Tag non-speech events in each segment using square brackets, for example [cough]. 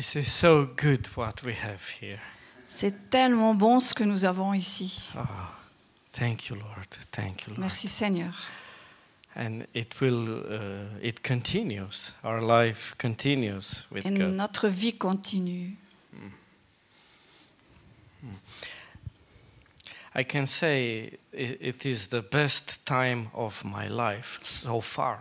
This is so good what we have here. C'est tellement bon ce que nous avons ici. Oh, thank you, Lord. Thank you, Lord. Merci Seigneur. And it will, uh, it continues. Our life continues with Et God. notre vie continue. I can say it is the best time of my life so far.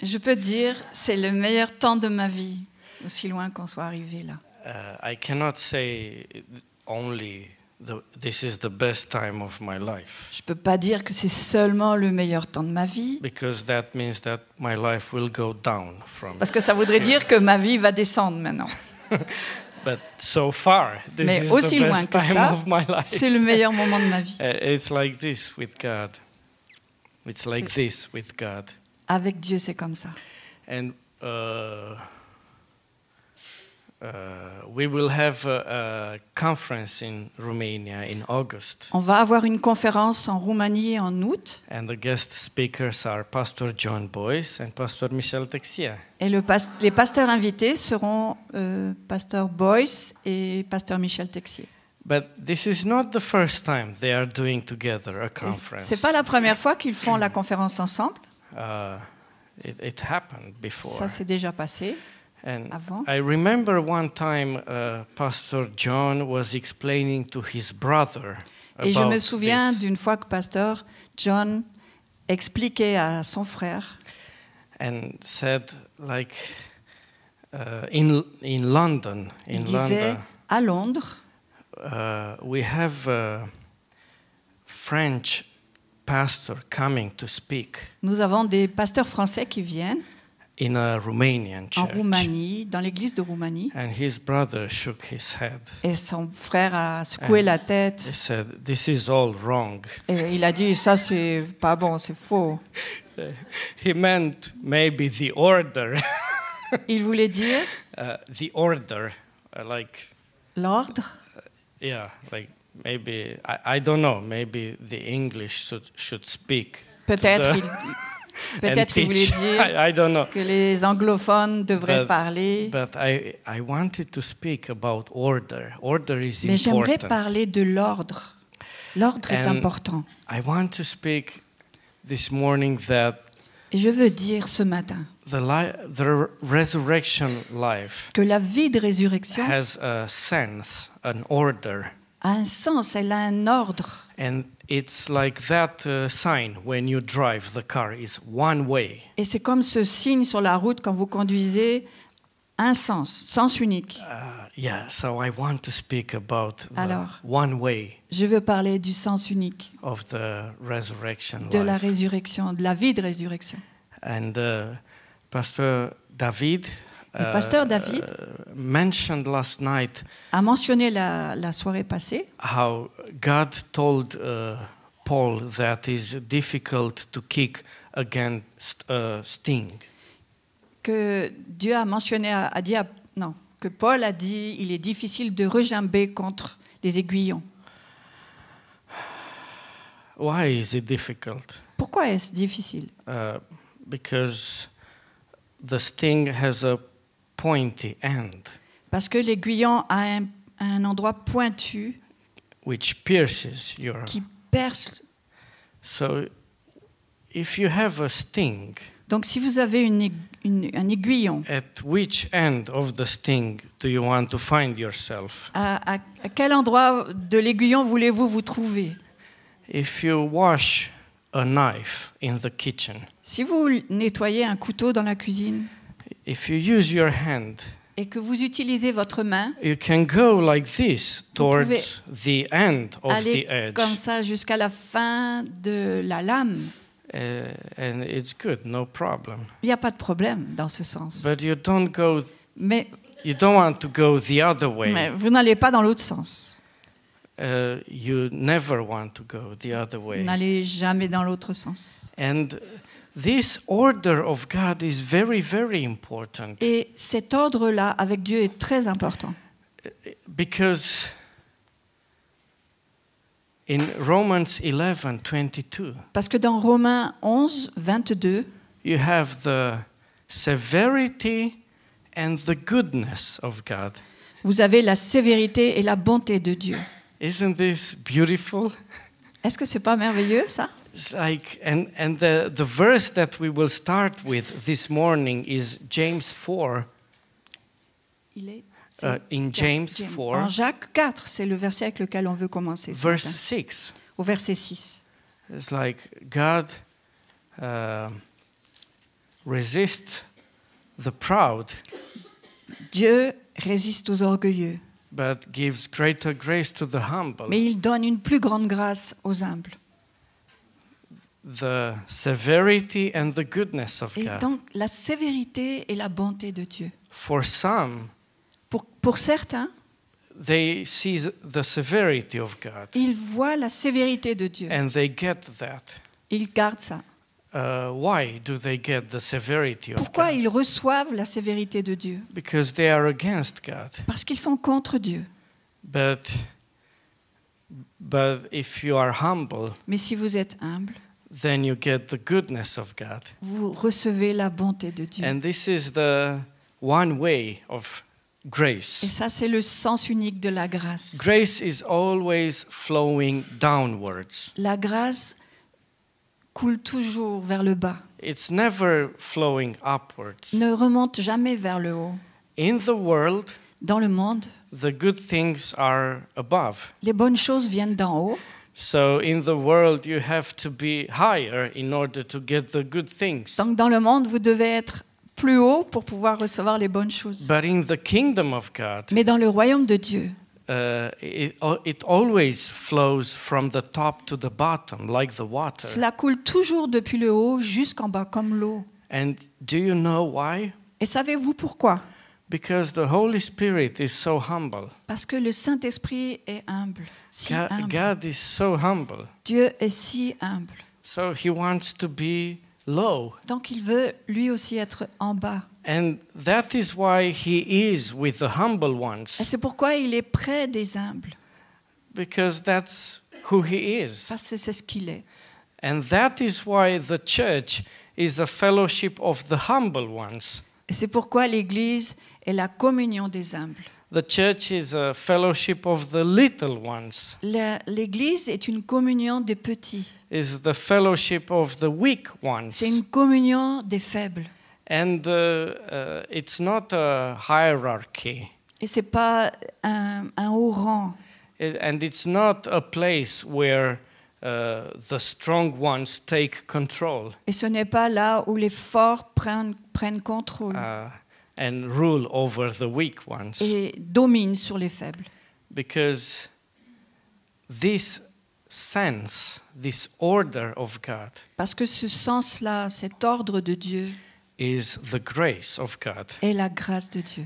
Je peux dire c'est le meilleur temps de ma vie aussi loin qu'on soit arrivé là. Uh, I cannot say only the, this is the best time of my life. Je peux pas dire que c'est seulement le meilleur temps de ma vie. Because that means that my life will go down from. Parce que ça voudrait dire que ma vie va descendre maintenant. [laughs] But so far, this Mais is aussi the best loin que time ça, of my life. c'est le meilleur moment de ma vie. [laughs] Uh, it's like this with God. It's like this with God. Avec Dieu, c'est comme ça. And uh, Uh, we will have a, a conference in Romania in August. On va avoir une conférence en Roumanie en août. And the guest speakers are Pastor John Boyce and Pastor Michel Texier. Et le pas, les pasteurs invités seront euh, Pasteur Boyce et Pasteur Michel Texier. But this is not the first time they are doing together a conference. C'est pas la première fois qu'ils font la conférence ensemble. Uh, it, it happened before. Ça s'est déjà passé. And avant. I remember one time uh, Pastor John was explaining to his brother. Et je me souviens d'une fois que Pasteur John expliquait à son frère. And said like uh, in in London, in il disait London, à Londres. Uh, we have a French pastor coming to speak. Nous avons des pasteurs français qui viennent in a Romanian church. En Roumanie, dans l'église de Roumanie. And his brother shook his head. Et son frère a secoué And la tête. He said, This is all wrong. Et il a dit ça c'est pas bon, c'est faux. he meant maybe the order. [laughs] il voulait dire uh, the order uh, like l'ordre. Uh, yeah, like maybe I, I don't know, maybe the English should, should speak. Peut-être [laughs] Peut-être qu'il voulait dire [laughs] I don't know. que les anglophones devraient but, parler. But I, I wanted to speak about order. Order is Mais j'aimerais parler de l'ordre. L'ordre est important. I want to speak this morning that Et je veux dire ce matin the the resurrection life que la vie de résurrection has a sense, an order. a un sens, elle a un ordre. Et c'est comme ce signe sur la route quand vous conduisez un sens, sens unique. Uh, yeah, so I want to speak about Alors, one way. Je veux parler du sens unique. De la résurrection, de la vie de résurrection. And uh, David le pasteur euh, David euh, mentioned last night a mentionné la, la soirée passée how God told uh, Paul that is difficult to kick against a sting. Que Dieu a mentionné a, a dit non que Paul a dit il est difficile de rejamber contre les aiguillons. Why is it difficult? Pourquoi est-ce difficile? Uh, because the sting has a pointy end. Parce que l'aiguillon a un, un, endroit pointu which pierces your qui perce. So if you have a sting, Donc si vous avez une, une, un aiguillon, at which end of the sting do you want to find yourself? À, à, à quel endroit de l'aiguillon voulez-vous vous trouver? If you wash a knife in the kitchen, si vous nettoyez un couteau dans la cuisine, If you use your hand, et que vous utilisez votre main, you can go like this towards the end of aller the edge. comme ça jusqu'à la fin de la lame. Uh, and it's good, no problem. Il n'y a pas de problème dans ce sens. But you don't go Mais you don't want to go the other way. Mais vous n'allez pas dans l'autre sens. Uh, you never want to go the other way. N'allez jamais dans l'autre sens. And This order of God is very, very important. Et cet ordre-là avec Dieu est très important. Because in Romans 11, 22, Parce que dans Romains 11, 22, you have the severity and the goodness of God. vous avez la sévérité et la bonté de Dieu. Isn't this beautiful? Est-ce que c'est pas merveilleux ça? It's like and and the the verse that we will start with this morning is James 4. Il est, uh, in James, 4. En Jacques 4, c'est le verset avec lequel on veut commencer. Verse 6. Au verset 6. It's like God uh, resists the proud. Dieu résiste aux orgueilleux. But gives greater grace to the humble. Mais il donne une plus grande grâce aux humbles. the severity and the goodness of et God. donc la sévérité et la bonté de Dieu. For some, pour, pour certains, they see the severity of God. Ils voient la sévérité de Dieu. And they get that. Ils gardent ça. Uh, why do they get the severity Pourquoi of God? ils reçoivent la sévérité de Dieu Because they are against God. Parce qu'ils sont contre Dieu. But, but if you are humble, Mais si vous êtes humble, then you get the goodness of God. Vous recevez la bonté de Dieu. And this is the one way of grace. Et ça c'est le sens unique de la grâce. Grace is always flowing downwards. La grâce coule toujours vers le bas. It's never flowing upwards. Ne remonte jamais vers le haut. In the world, dans le monde, the good things are above. Les bonnes choses viennent d'en haut. Donc dans le monde, vous devez être plus haut pour pouvoir recevoir les bonnes choses. Mais dans le royaume de Dieu, cela coule toujours depuis le haut jusqu'en bas comme l'eau. you know Et savez-vous pourquoi? Because the Holy Spirit is so humble. Parce que le Saint-Esprit est humble, si God, humble. God is so humble. Dieu est si humble. So he wants to be low. Donc il veut lui aussi être en bas. And that is why he is with the humble ones. Et c'est pourquoi il est près des humbles. Because that's who he is. Parce que c'est ce qu'il est. And that is why the church is a fellowship of the humble ones. Et c'est pourquoi l'église est la communion des humbles. The church is a fellowship of the little ones. L'église est une communion des petits. Is the fellowship of the weak ones. C'est une communion des faibles. And uh, uh, it's not a hierarchy. Et c'est pas un, un haut rang. It, and it's not a place where uh, the strong ones take control. Et ce n'est pas là où les forts prennent prennent contrôle. Uh, and rule over the weak ones. Et domine sur les faibles. Because this sense, this order of God. Parce que ce sens-là, cet ordre de Dieu. est Et la grâce de Dieu.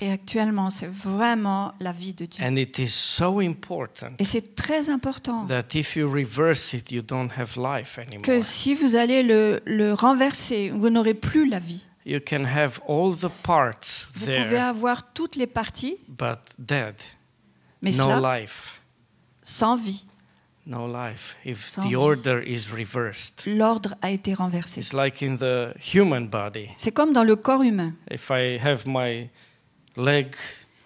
Et actuellement, c'est vraiment la vie de Dieu. Et c'est très important. Que si vous allez le, renverser, vous n'aurez plus la vie. vous pouvez avoir toutes les parties, mais sans vie no life if Sans the order is reversed. L'ordre a été renversé. It's like in the human body. C'est comme dans le corps humain. If I have my leg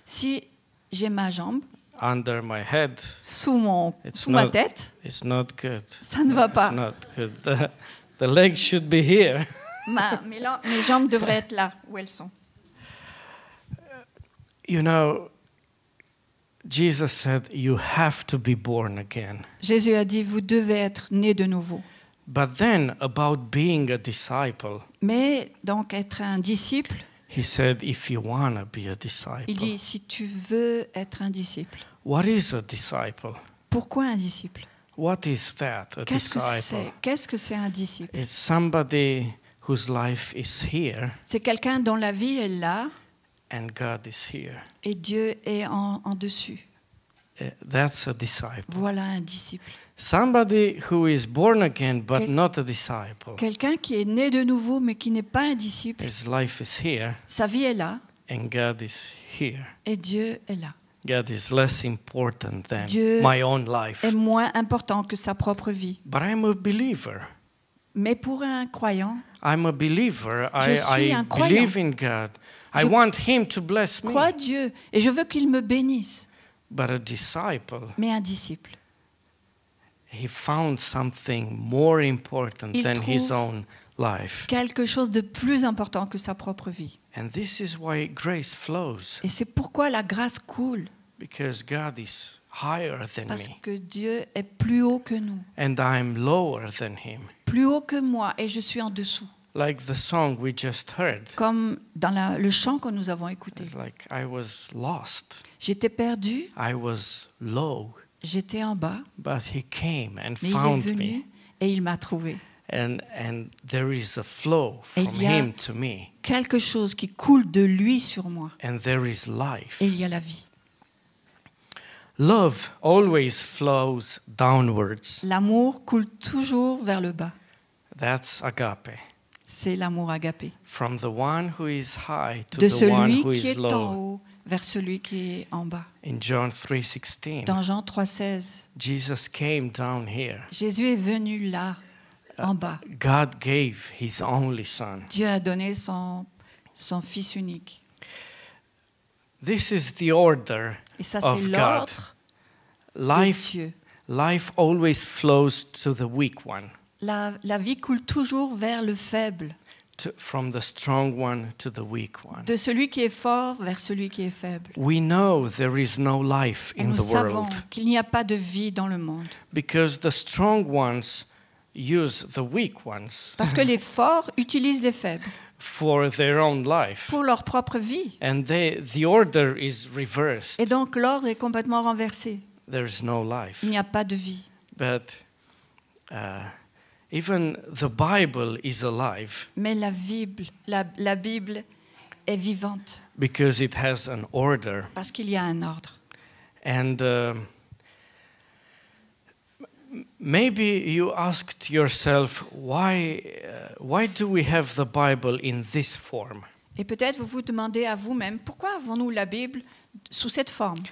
si j'ai ma jambe under my head, sous, mon, it's sous not, ma tête, it's not good. ça ne va pas. It's not good. The, the leg should be here. [laughs] ma, mes, mes jambes devraient être là où elles sont. You know, Jesus said, you have to be born again. Jésus a dit, vous devez être né de nouveau. But then about being a disciple. Mais donc être un disciple. He said, if you to be a disciple. Il dit, si tu veux être un disciple. What is a disciple? Pourquoi un disciple? What is that? A Qu'est-ce disciple? que c'est? Qu'est-ce que c'est un disciple? It's somebody whose life is here. C'est quelqu'un dont la vie est là. And God is here. Et Dieu est en, en dessus. Uh, that's a disciple. Voilà un disciple. Somebody who is born again but not a disciple. Quelqu'un qui est né de nouveau mais qui n'est pas un disciple. His life is here. Sa vie est là. And God is here. Et Dieu est là. God is less important than my own life. est moins important que sa propre vie. But I'm a believer. Mais pour un croyant, I'm a believer. je suis I, I croyant. Believe in God. I want him to bless me. crois Dieu et je veux qu'il me bénisse. But a disciple, Mais un disciple, he found something more important il than his own life. quelque chose de plus important que sa propre vie. And this is why grace flows. Et c'est pourquoi la grâce coule. Because God is higher than Parce me. que Dieu est plus haut que nous, And I'm lower than him. plus haut que moi et je suis en dessous. Like the song we just heard. Comme dans le chant que nous avons écouté. J'étais perdu. J'étais en bas. But he came and Mais found il est venu me. et il m'a trouvé. And, and there is a flow from il y a him to me. quelque chose qui coule de lui sur moi. And there is life. Et il y a la vie. Love always flows downwards. L'amour coule toujours vers le bas. That's agape c'est l'amour agapé. From the one who is high to de celui the one who qui is est low. en haut vers celui qui est en bas. In John 3, 16, Dans Jean 3:16, Jesus came down here. Jésus est venu là, uh, en bas. God gave his only son. Dieu a donné son son fils unique. This is the order Et ça c'est l'ordre de Dieu. Life always flows to the weak one la, vie coule toujours vers le faible. De celui qui est fort vers celui qui est faible. We know there is no life Et nous savons qu'il n'y a pas de vie dans le monde. Because the strong ones use the weak ones. Parce que les forts utilisent les faibles. For their own life. Pour leur propre vie. And the order is reversed. Et donc l'ordre est complètement renversé. There is no life. Il n'y a pas de vie. But uh, Even the Bible is alive. Mais la Bible, la, la Bible est vivante. Because it has an order. Parce qu'il y a un ordre. And uh, maybe you asked yourself why uh, why do we have the Bible in this form? Et peut-être vous vous demandez à vous-même pourquoi avons-nous la Bible sous cette forme?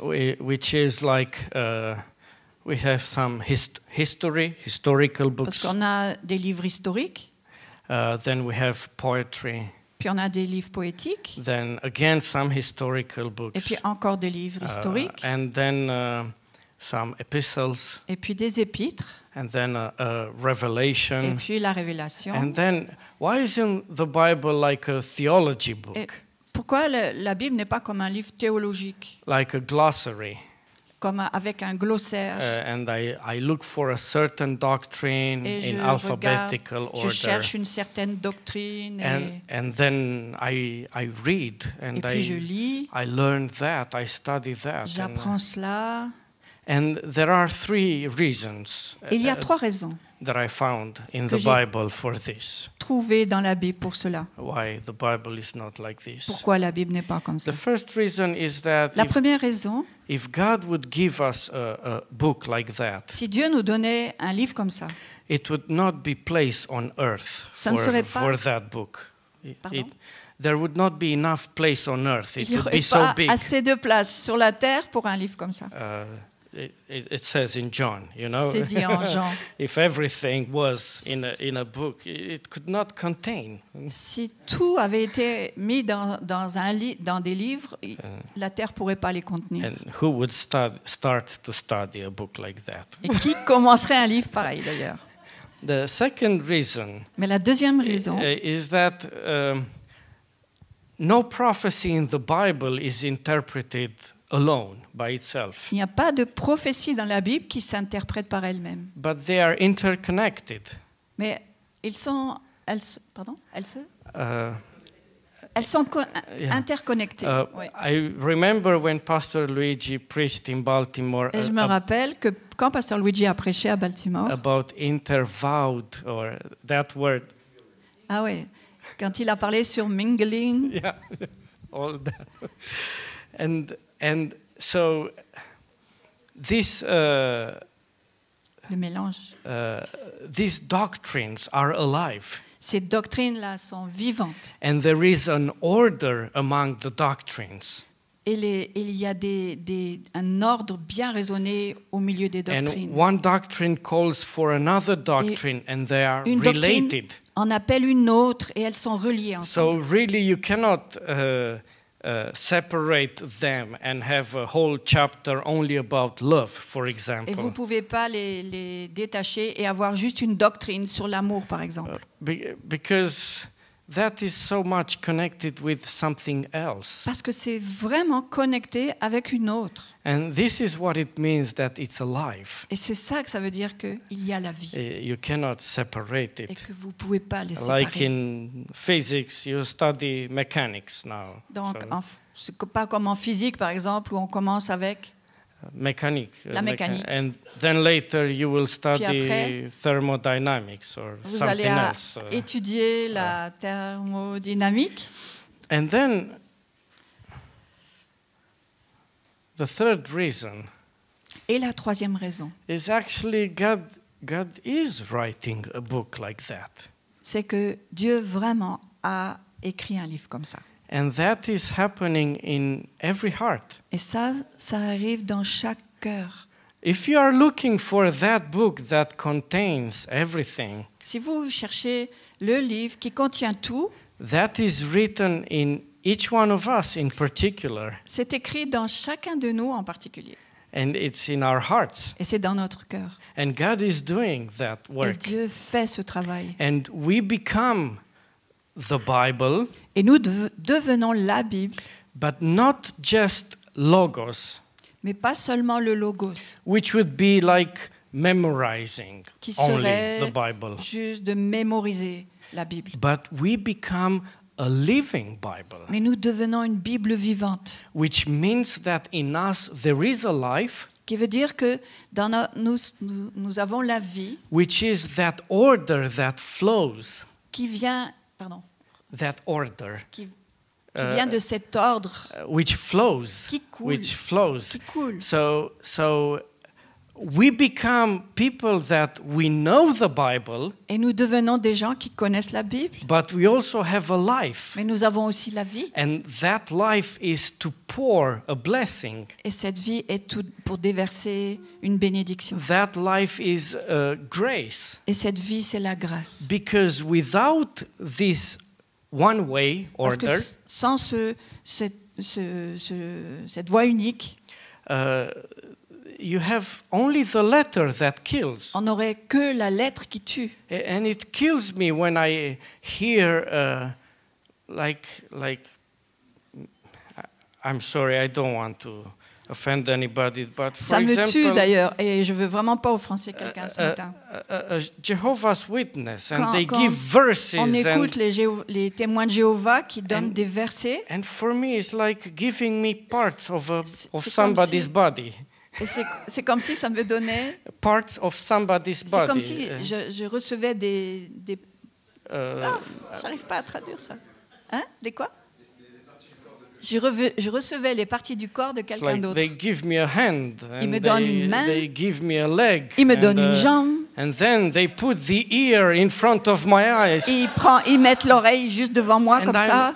Which is like uh, We have some hist history, historical books. Parce qu'on a des livres historiques. Uh, then we have poetry. Puis on a des livres poétiques. Then again some historical books. Et puis encore des livres uh, historiques. and then uh, some epistles. Et puis des épîtres. And then a, a revelation. Et puis la révélation. And then why isn't the Bible like a theology book? Et pourquoi le, la Bible n'est pas comme un livre théologique? Like a glossary comme avec un glossaire. Uh, and I, I look for a certain doctrine et in je alphabetical regarde, order. Je cherche une certaine doctrine. And, et, and then I, I read and et puis I, je lis. I learn that, I study that. J'apprends cela. And there are three reasons. Il y a uh, trois raisons that I found in the Bible for this. Trouvé dans la Bible pour cela. Why the Bible is not like this. Pourquoi la Bible n'est pas comme ça? The first reason is that La if, raison if God would give us a, a book like that. Si Dieu nous donnait un livre comme ça. It would not be place on earth ça for, ne serait pas, for that book. Pardon? It, there would not be enough place on earth. It Il would be so big. pas assez de place sur la terre pour un livre comme ça. Uh, it, it, says in John, you know. C'est dit en Jean. [laughs] if everything was in a, in a book, it could not contain. Si tout avait été mis dans, dans, un li dans des livres, uh, la terre pourrait pas les contenir. And who would start, start to study a book like that? Et qui [laughs] commencerait un livre pareil d'ailleurs? The second reason Mais la deuxième raison eh, eh, is that um, no prophecy in the Bible is interpreted alone by itself. Il n'y a pas de prophétie dans la Bible qui s'interprète par elle-même. But they are interconnected. Mais ils sont elles pardon, elles se uh, elles sont yeah. interconnectées. Uh, I remember when Pastor Luigi preached in Baltimore. Et je uh, me rappelle que quand Pasteur Luigi a prêché à Baltimore. About intervowed or that word. Ah oui, quand il a parlé sur mingling. [laughs] Yeah, [laughs] all that. And And so this uh, Le mélange. Uh, these doctrines are alive. Ces doctrines-là sont vivantes. And there is an order among the doctrines. Et, les, il y a des, des, un ordre bien raisonné au milieu des doctrines. And one doctrine calls for another doctrine, et and they are une related. En appelle une autre et elles sont reliées ensemble. So really, you cannot. Uh, Uh, separate them and have a whole chapter only about love, for example. Et vous pouvez pas les, les détacher et avoir juste une doctrine sur l'amour, par exemple. Uh, because that is so much connected with something else. Parce que c'est vraiment connecté avec une autre. And this is what it means that it's alive. Et c'est ça que ça veut dire que il y a la vie. Eh, you cannot separate it. Et que vous pouvez pas les séparer. Like in physics, you study mechanics now. Donc, so. c'est pas comme en physique par exemple où on commence avec mécanique. Uh, la mécanique. And then later you will study après, thermodynamics or vous something allez else. Uh, étudier uh, la thermodynamique. And then the third reason. Et la troisième raison. Is actually God God is writing a book like that. C'est que Dieu vraiment a écrit un livre comme ça. And that is happening in every heart. Et ça, ça arrive dans chaque cœur. If you are looking for that book that contains everything, si vous cherchez le livre qui contient tout, that is written in each one of us in particular. C'est écrit dans chacun de nous en particulier. And it's in our hearts. Et c'est dans notre cœur. And God is doing that work. Et Dieu fait ce travail. And we become the Bible. Et nous devenons la Bible. But not just logos. Mais pas seulement le logos. Which would be like memorizing qui serait only the Bible. juste de mémoriser la Bible. But we become a living Bible. Mais nous devenons une Bible vivante. Which means that in us there is a life. Qui veut dire que dans nous, nous avons la vie. Which is that order that flows. Qui vient, pardon. that order. Qui, qui uh, vient de cet ordre. Uh, which flows. Qui coule. Which flows. Qui coule. So, so we become people that we know the Bible. Et nous devenons des gens qui connaissent la Bible. But we also have a life. Mais nous avons aussi la vie. And that life is to pour a blessing. Et cette vie est tout pour déverser une bénédiction. That life is uh, grace. Et cette vie c'est la grâce. Because without this one way or Parce que other, sans ce, ce, ce, cette voie unique, uh, you have only the letter that kills. on n'aurait que la lettre qui tue. And it kills me when I hear uh, like like I'm sorry, I don't want to offend anybody, but for Ça me example, tue d'ailleurs, et je veux vraiment pas offenser euh, quelqu'un ce euh, matin. Euh, Jehovah's Witness, and quand, they quand give verses on écoute and, les, les témoins de Jéhovah qui donnent and, des versets. And for me, it's like giving me parts of, a, of somebody's si, body. C'est comme si ça me donnait. [laughs] Parts of somebody's body. C'est comme si eh. je, je, recevais des. des... Ah, j'arrive pas à traduire ça. Hein? Des quoi? Je, recevais les parties du corps de quelqu'un d'autre. Ils me donnent une uh, main. Ils me donnent une jambe. Et ils, mettent l'oreille juste devant moi comme ça.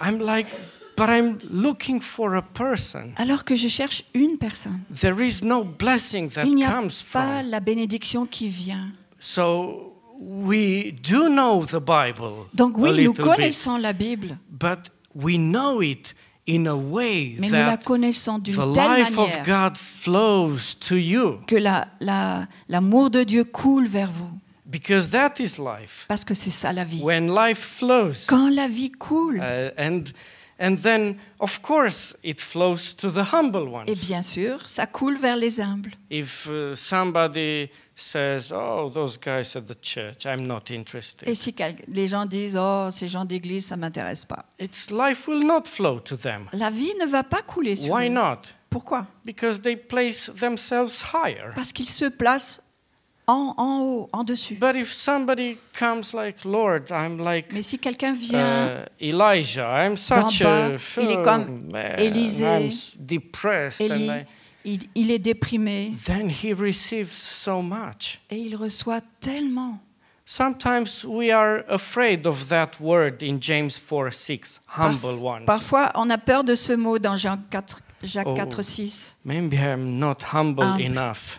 Alors que je cherche une personne. Il n'y a pas la bénédiction qui vient. So, we do know the Bible Donc oui, nous connaissons la Bible. But we know it in a way Mais nous la connaissons d'une telle manière que l'amour de Dieu coule vers vous. Because that is life. Parce que c'est ça la vie. When life flows. Quand la vie coule. Uh, and, and then, of course, it flows to the humble ones. Et bien sûr, ça coule vers les humbles. If uh, somebody says, "Oh, those guys at the church, I'm not interested." Et si les gens disent, "Oh, ces gens d'église, ça m'intéresse pas." Its life will not flow to them. La vie ne va pas couler sur Why eux. not? Pourquoi? Because they place themselves higher. Parce qu'ils se placent en, en, haut, en dessus. But if somebody comes like Lord, I'm like. Mais si quelqu'un vient. Uh, Elijah, I'm such bas, a. Il est comme Élisée. I'm depressed Élie. and I, il, il est déprimé. Then he receives so much. Et il reçoit tellement. Sometimes we are afraid of that word in James 4 6, humble ones. Parfois, on a peur de ce mot dans Jean 4, Jacques oh, 4 6. Maybe I'm not humble Humble. Ah, enough.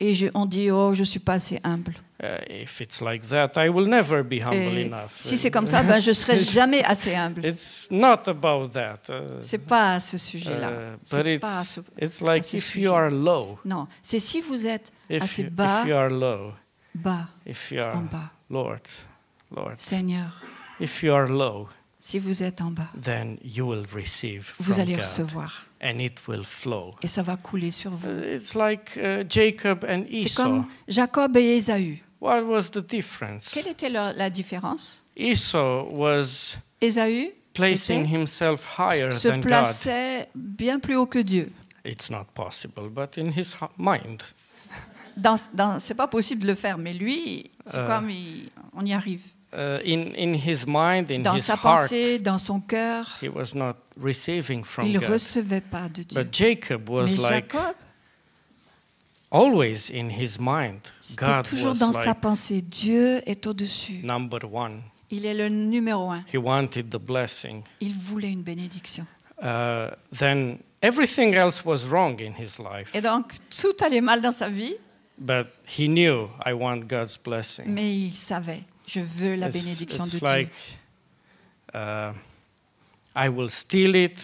Et je, on dit, oh, je ne suis pas assez humble. Uh, if like that, I will never be humble enough. Si c'est comme ça, ben, je ne serai [laughs] jamais assez humble. It's not about that. Uh, c'est pas à ce sujet-là. Uh, but pas ce, it's like ce if sujet. you are low. Non, c'est si vous êtes if assez you, bas. If you are low. Bas. If you are en bas. Lord, Lord. Seigneur. If you are low si vous êtes en bas, then you will receive vous allez God, recevoir. And it will flow. Et ça va couler sur vous. Uh, it's like, uh, Jacob and Esau. C'est comme Jacob et Ésaü. What was the difference? Quelle était la, la différence? Esau was placing était, himself higher se than plaçait God. bien plus haut que Dieu. It's not possible, but in his mind. Dans, dans, c'est pas possible de le faire, mais lui, c'est uh, comme il, on y arrive. Uh, in, in his mind, in dans his sa pensée, heart, dans son cœur, il ne recevait pas de Dieu. But Jacob was Mais like, Jacob, always in his mind, God toujours was dans like, sa pensée, Dieu est au-dessus. Number Il est le numéro un. He wanted the blessing. Il voulait une bénédiction. Uh, then everything else was wrong in his life. Et donc tout allait mal dans sa vie. But he knew I want God's blessing. Mais il savait je veux la bénédiction it's de Dieu. Uh, I will steal it.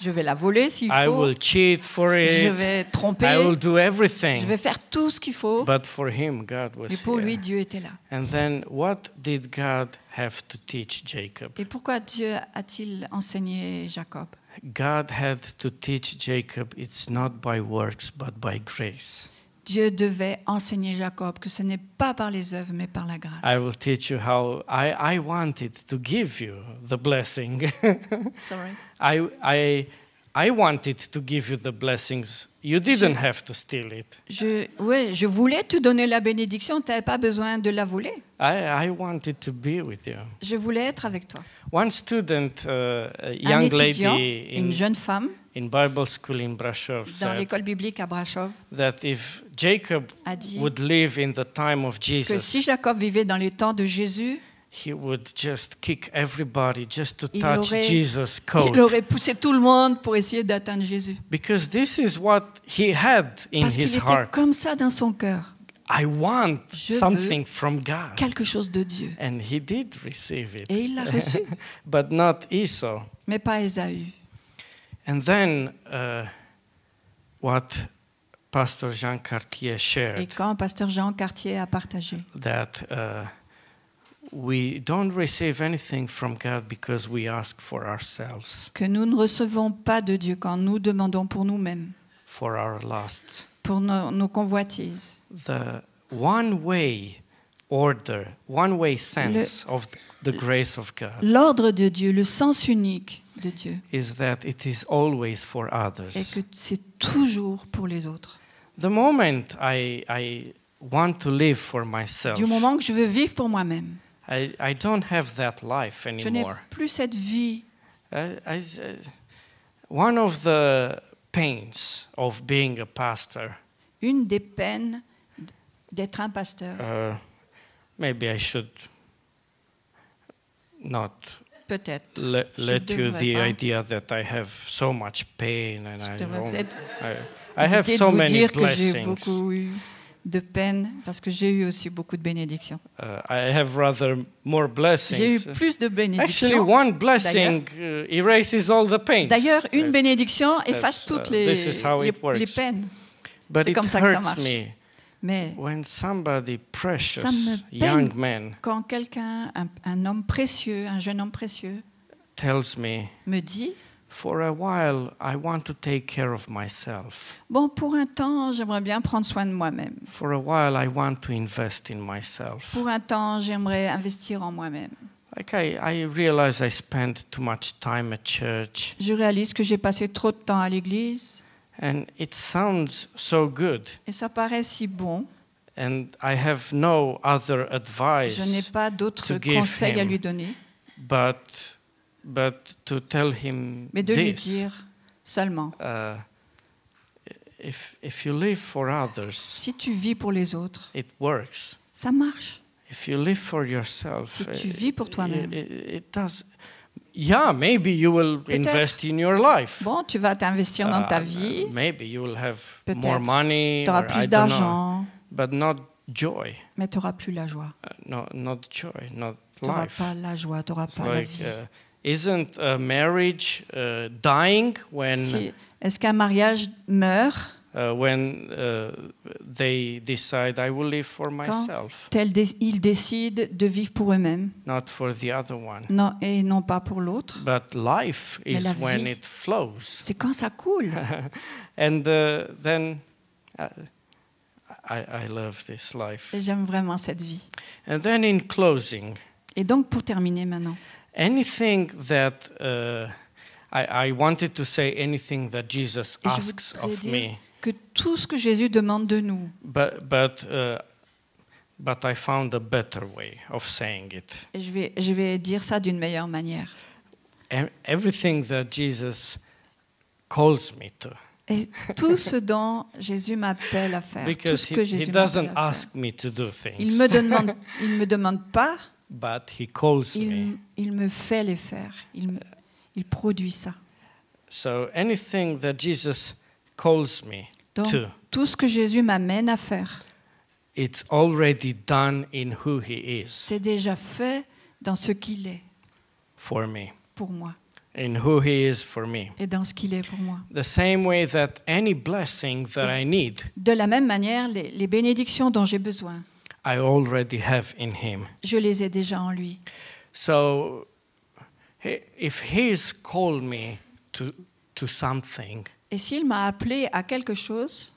Je vais la voler s'il faut. I Will cheat for it. Je vais tromper. I will do everything. Je vais faire tout ce qu'il faut. But for him, God was Mais pour lui, Dieu était là. And then, what did God have to teach Jacob? Et pourquoi Dieu a-t-il enseigné Jacob? God had to teach Jacob it's not by works but by grace. Dieu devait enseigner Jacob que ce n'est pas par les œuvres mais par la grâce. I will teach you how I, I wanted to give you the blessing. [laughs] Sorry. I, I, I wanted to give you the blessings. You didn't je, have to steal it. Je, oui, je voulais te donner la bénédiction. Tu n'avais pas besoin de la voler. I, I wanted to be with you. Je voulais être avec toi. One student, uh, a young Un étudiant, lady in, une jeune femme in Bible school in Brasov dans l'école biblique à Brasov that if Jacob a dit would live in the time of Jesus, que si Jacob vivait dans les temps de Jésus, He would just kick everybody just to il touch aurait, Jesus coat. Il aurait poussé tout le monde pour essayer d'atteindre Jésus. Because this is what he had in Parce qu'il était heart. comme ça dans son cœur. I want Je something from God. Quelque chose de Dieu. And he did receive it. Et il l'a reçu. [laughs] But not Esau. Mais pas Ésaü. Uh, Et quand Pasteur Jean Cartier a partagé. Que nous ne recevons pas de Dieu quand nous demandons pour nous-mêmes. Pour nos, convoitises. L'ordre de Dieu, le sens unique de Dieu is that it is always for others. Et que c'est toujours pour les autres. The moment I, I want to live for myself, Du moment que je veux vivre pour moi-même, I, I don't have that life anymore. je n'ai plus cette vie. I- I s- uh, one of the pains of being a pastor, Une des peines d'être un pasteur. uh, maybe I should not peut-être. Let, let you the pas. idea that I have so much pain and I, don't, I, I have so many dire blessings. beaucoup de peine parce que j'ai eu aussi beaucoup de bénédictions. Uh, I have rather more blessings. J'ai eu plus de bénédictions. Actually, one blessing uh, erases all the pain. D'ailleurs, une uh, bénédiction efface toutes uh, les, les, les peines. C'est comme ça que ça marche. Me. Mais quand quelqu'un, un, homme précieux, un jeune homme précieux, me, dit, Bon, pour un temps, j'aimerais bien prendre soin de moi-même. Pour un temps, j'aimerais investir en moi-même. Je réalise que j'ai passé trop de temps à l'église. And it sounds so good. Et ça paraît si bon. And I have no other advice Je n'ai pas d'autre conseil à lui donner. But, but to tell him Mais de this. lui dire seulement. Uh, if, if you live for others, si tu vis pour les autres, it works. ça marche. If you live for yourself, si tu vis pour toi-même, it, it, Yeah, maybe you will invest in your life. Bon, tu vas t'investir dans ta uh, vie. Uh, maybe you will have more money. Tu auras plus d'argent. But not joy. Mais tu auras plus la joie. Uh, no, not joy, not life. Tu n'auras pas la joie, tu auras pas like, la vie. Uh, isn't a marriage uh, dying when? Si. Est-ce qu'un mariage meurt? Uh, when uh, they decide I will live for myself. Quand ils décident de vivre pour eux-mêmes. Not for the other one. Non et non pas pour l'autre. But life is vie, when it flows. C'est quand ça coule. [laughs] and uh, then I, I love this life. Et j'aime vraiment cette vie. And then in closing. Et donc pour terminer maintenant. Anything that uh, I, I wanted to say anything that Jesus asks of me. que tout ce que Jésus demande de nous. But, but, uh, but I found a better way of saying it. Et je vais, je vais dire ça d'une meilleure manière. E, everything that Jesus calls me to. Et [laughs] tout ce dont Jésus m'appelle à faire, Because tout ce que he, Jésus m'appelle à faire. Me to do il me demande, il me demande pas. [laughs] But he calls il, me. il me fait les faire. Il, il produit ça. So anything that Jesus calls me to. Tout ce que Jésus m'amène à faire. It's already done in who he is. C'est déjà fait dans ce qu'il est. Pour moi. In who he is for me. Et dans ce qu'il est pour moi. The same way that any blessing that I need. De la même manière, les, les bénédictions dont j'ai besoin. I already have in him. Je les ai déjà en lui. So if il m'a called me to to something. Et s'il m'a appelé à quelque chose,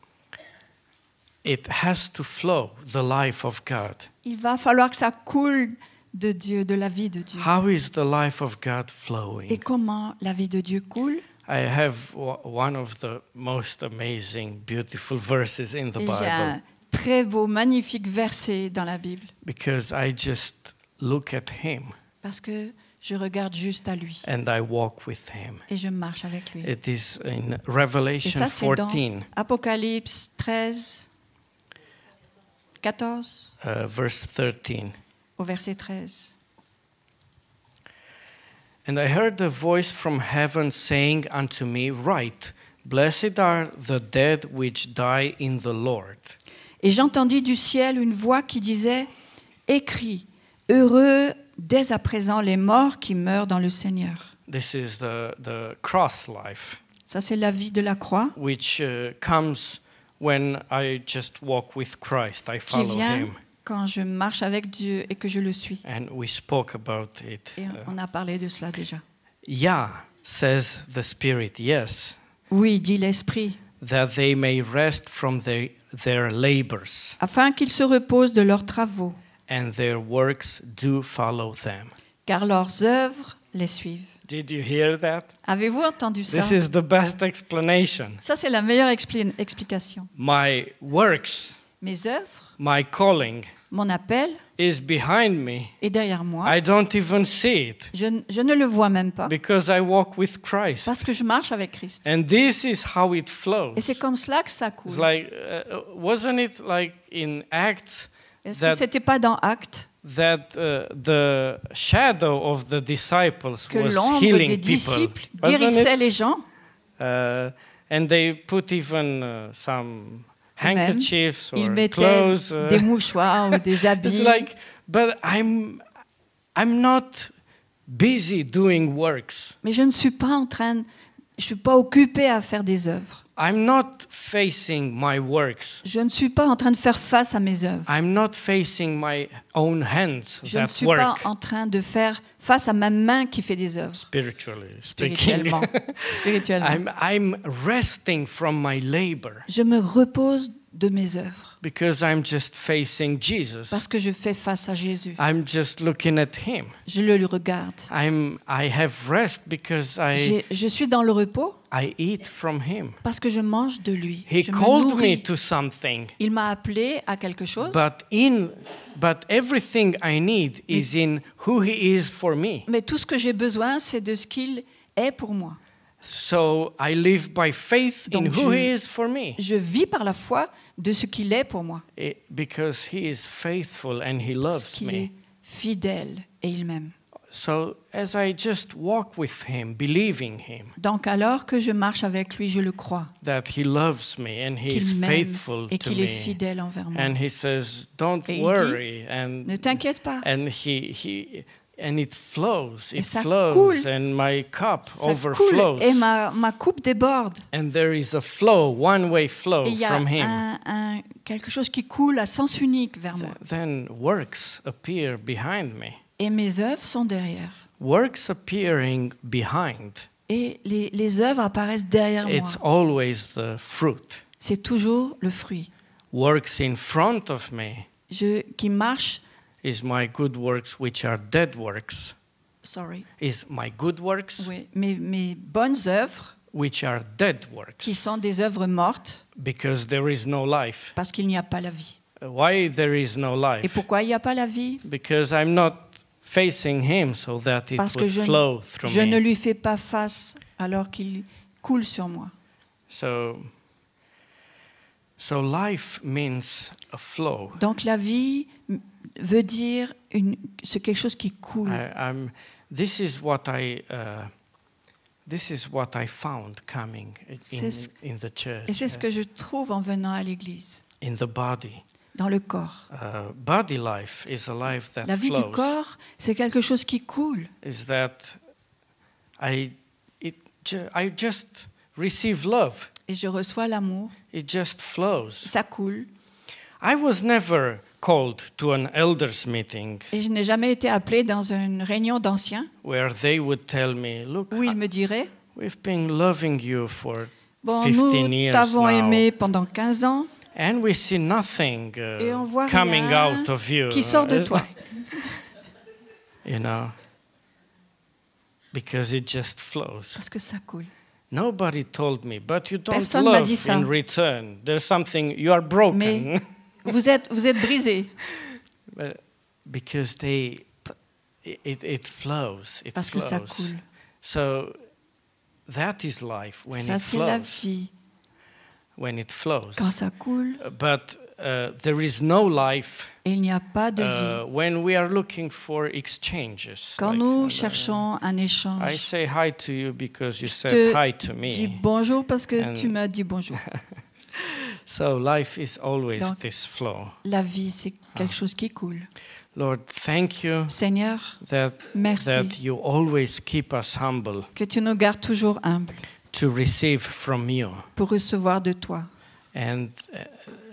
It has to flow, the life of God. il va falloir que ça coule de Dieu, de la vie de Dieu. How is the life of God flowing? Et comment la vie de Dieu coule I have one of the most amazing, beautiful verses in the Et Bible. J'ai un très beau, magnifique verset dans la Bible. Because I just look at Him. Parce que je regarde juste à lui. And I walk with him. Et je marche avec lui. It is in Revelation Et ça, 14. Dans Apocalypse 13, 14. Uh, verse 13. Au verset 13. And I heard a voice from heaven saying unto me, Write, blessed are the dead which die in the Lord. Et j'entendis du ciel une voix qui disait, Écris, heureux dès à présent les morts qui meurent dans le Seigneur. This is the, cross life. Ça c'est la vie de la croix. qui vient him. quand je marche avec Dieu et que je le suis. And we spoke about it. Et uh, on a parlé de cela déjà. Yeah, says the Spirit, yes. Oui, dit l'esprit. That they may rest from their, their labors. Afin qu'ils se reposent de leurs travaux and their works do follow them. Car leurs œuvres les suivent. Did you hear that? Avez-vous entendu ça? This is the best explanation. Ça c'est la meilleure explication. My works. Mes œuvres. My calling. Mon appel. Is behind me. Et derrière moi. I don't even see it. Je, je ne le vois même pas. Because I walk with Christ. Parce que je marche avec Christ. And this is how it flows. Et c'est comme cela que ça coule. It's like, uh, uh, wasn't it like in Acts? Est-ce que c'était pas dans Actes that uh, the shadow of the disciples que was healing des disciples people, guérissait les gens. Uh, and they put even uh, some handkerchiefs or clothes. Uh, des mouchoirs ou des [laughs] habits. It's like, but I'm, I'm not busy doing works. Mais je ne suis pas en train, je suis pas occupé à faire des œuvres. Je ne suis pas en train de faire face à mes œuvres. Je ne suis pas en train de faire face à ma main qui fait des œuvres. Spiritually Spirituellement. [laughs] Je me repose de mes œuvres. Parce que je fais face à Jésus. Je le regarde. je suis dans le repos I eat from him. Parce que je mange de lui. He je called me, me to something. Il m'a appelé à quelque chose. But in but everything I need is in who he is for me. Mais tout ce que j'ai besoin c'est de ce qu'il est pour moi. So I live by faith Donc in who je, he is for me. Je vis par la foi de ce qu'il est pour moi. It, because he is faithful and he loves me. Est fidèle et il m'aime. So, as I just walk with him, believing him, Donc alors que je marche avec lui, je le crois. That he loves me and faithful et qu'il est fidèle envers moi. And he says, "Don't et worry." Il dit, and ne t'inquiète pas. et it flows, and my cup ça overflows. Coule. Et ma, coupe déborde. And there is a flow, one-way flow from him. quelque chose qui coule à sens unique vers moi. Then works appear behind me. Et mes œuvres sont derrière. Works appearing behind. Et les, les œuvres apparaissent derrière moi. It's always the fruit. C'est toujours le fruit. Works in front of me. Je, qui marche. Is my good works which are dead works. Sorry. Is my good works. Oui, mes, mes bonnes œuvres. Which are dead works. Qui sont des œuvres mortes. Because there is no life. Parce qu'il n'y a pas la vie. Why there is no life? Et pourquoi il n'y a pas la vie? Because I'm not facing him so that it Parce que would je, flow through je me. ne lui fais pas face alors qu'il coule sur moi. So, so life means a flow. Donc la vie veut dire une, c'est quelque chose qui coule. I, I'm, this is what I. Uh, This is what I found coming in, ce, in the church. Et c'est ce que je trouve en venant à l'église. In the body dans le corps. Uh, body life is a life that La vie flows. du corps, c'est quelque chose qui coule. Is that I, it, I just receive love. Et je reçois l'amour. It just flows. Ça coule. I was never called to an elders meeting. Et je n'ai jamais été appelé dans une réunion d'anciens. Where they would tell me, look. Où ils me diraient. We've been loving you for bon, 15 nous t'avons aimé pendant 15 ans. And we see nothing uh, coming out of you. Qui sort de toi. you know, because it just flows. Parce que ça coule. Nobody told me, but you don't Personne love dit ça. in return. There's something you are broken. Mais vous êtes vous êtes brisé. [laughs] because they it, it flows, it Parce flows. que ça coule. So that is life when ça, it flows. Ça c'est la vie when it flows. Quand ça coule. Uh, but uh, there is no life. Il n'y a pas de uh, vie. Uh, when we are looking for exchanges. Quand like, nous uh, cherchons un échange. I say hi to you because you said hi to me. Dis bonjour parce que tu m'as dit bonjour. [laughs] so life is always Donc, this flow. La vie c'est quelque ah. chose qui coule. Lord, thank you Seigneur, that, merci that you always keep us humble. que tu nous gardes toujours humbles. to receive from you. Pour recevoir de toi. And uh,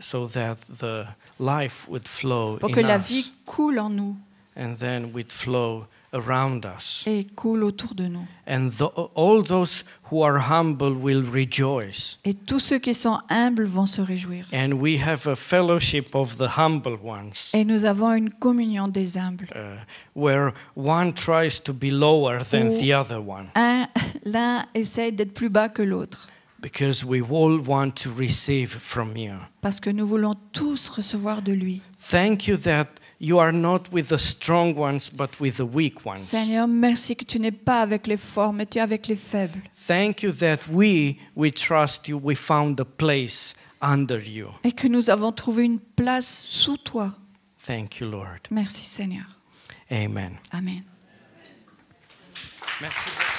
so that the life would flow Pour que la us. vie coule en nous. And then we would flow around us. Et coule autour de nous. And the, all those who are humble will rejoice. Et tous ceux qui sont humbles vont se réjouir. And we have a fellowship of the humble ones. Et nous avons une communion des humbles. Uh, where one tries to be lower than the other one. Un [laughs] l'un essaie d'être plus bas que l'autre. Because we all want to receive from you. Parce que nous voulons tous recevoir de lui. Thank you that you are not with the strong ones, but with the weak ones. Seigneur, merci que tu n'es pas avec les forts, mais tu es avec les faibles. Thank you that we, we trust you, we found a place under you. Et que nous avons trouvé une place sous toi. Thank you, Lord. Merci, Seigneur. Amen. Amen. Merci.